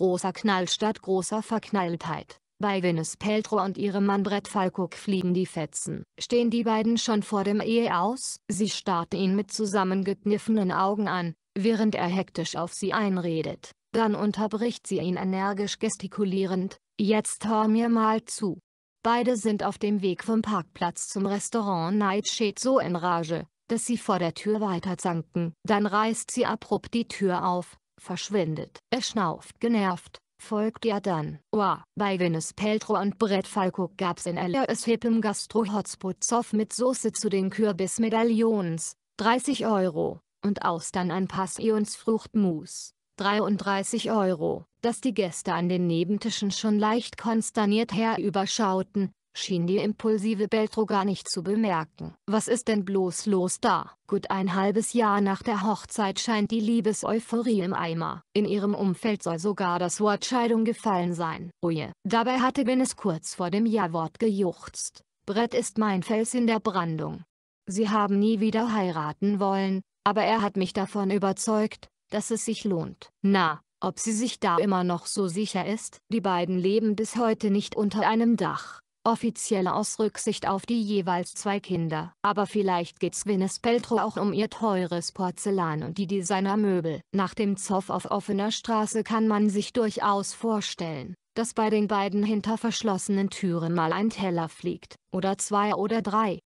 großer Knall statt großer Verknalltheit. Bei Gwyneth Peltro und ihrem Mann Brett Falkuk fliegen die Fetzen. Stehen die beiden schon vor dem Ehe aus? Sie starrt ihn mit zusammengekniffenen Augen an, während er hektisch auf sie einredet. Dann unterbricht sie ihn energisch gestikulierend, jetzt hör mir mal zu. Beide sind auf dem Weg vom Parkplatz zum Restaurant Nightshade so in Rage, dass sie vor der Tür weiter zanken. Dann reißt sie abrupt die Tür auf, verschwindet. Er schnauft genervt, folgt ihr dann. Oa, bei Gwyneth Peltro und Brett Falco gab's in LRS Hippem Gastro Hotspotzoff mit Soße zu den Kürbismedaillons, 30 Euro, und Austern ein Passionsfruchtmus, 33 Euro, dass die Gäste an den Nebentischen schon leicht konsterniert herüberschauten, schien die impulsive Beltro gar nicht zu bemerken. Was ist denn bloß los da? Gut ein halbes Jahr nach der Hochzeit scheint die Liebeseuphorie im Eimer. In ihrem Umfeld soll sogar das Wort Scheidung gefallen sein. Oje. Dabei hatte Guinness kurz vor dem Ja-Wort gejuchzt. Brett ist mein Fels in der Brandung. Sie haben nie wieder heiraten wollen, aber er hat mich davon überzeugt, dass es sich lohnt. Na, ob sie sich da immer noch so sicher ist? Die beiden leben bis heute nicht unter einem Dach offiziell aus Rücksicht auf die jeweils zwei Kinder. Aber vielleicht geht's Gwyneth Peltrow auch um ihr teures Porzellan und die Designermöbel. Nach dem Zoff auf offener Straße kann man sich durchaus vorstellen, dass bei den beiden hinter verschlossenen Türen mal ein Teller fliegt, oder zwei oder drei,